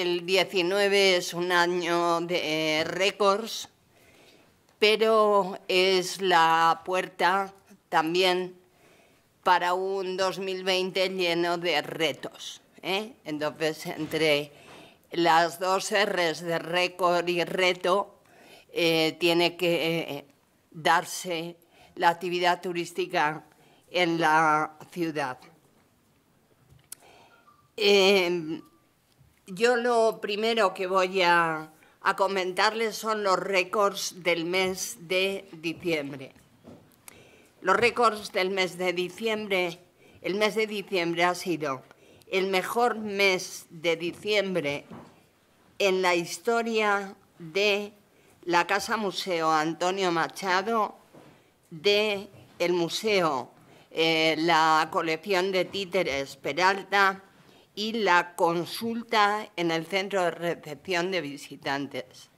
El 19 es un año de eh, récords, pero es la puerta también para un 2020 lleno de retos. ¿eh? Entonces, entre las dos R's de récord y reto, eh, tiene que darse la actividad turística en la ciudad. Yo lo primero que voy a, comentarles son los récords del mes de diciembre. Los récords del mes de diciembre, el mes de diciembre ha sido el mejor mes de diciembre en la historia de la Casa Museo Antonio Machado, de el Museo eh, la colección de títeres Peralta, y la consulta en el centro de recepción de visitantes.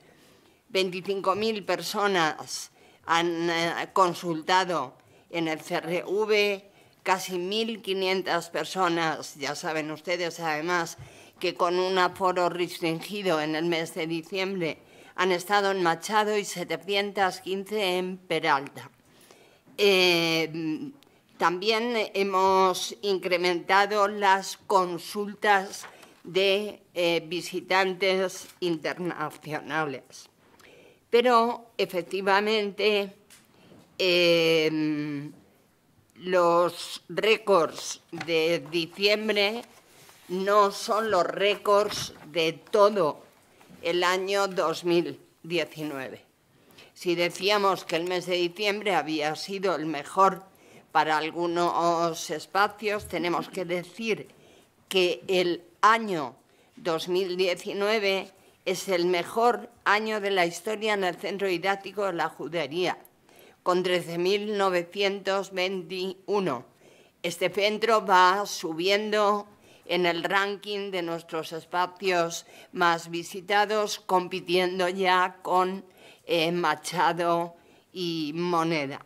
25.000 personas han eh, consultado en el CRV, casi 1.500 personas, ya saben ustedes además que con un aforo restringido en el mes de diciembre han estado en Machado y 715 en Peralta. Eh, también hemos incrementado las consultas de eh, visitantes internacionales. Pero efectivamente em, los récords de diciembre no son los récords de todo el año 2019. Si decíamos que el mes de diciembre había sido el mejor para algunos espacios tenemos que decir que el año 2019 es el mejor año de la historia en el centro didáctico de la judería, con 13.921. Este centro va subiendo en el ranking de nuestros espacios más visitados, compitiendo ya con eh, Machado y Moneda.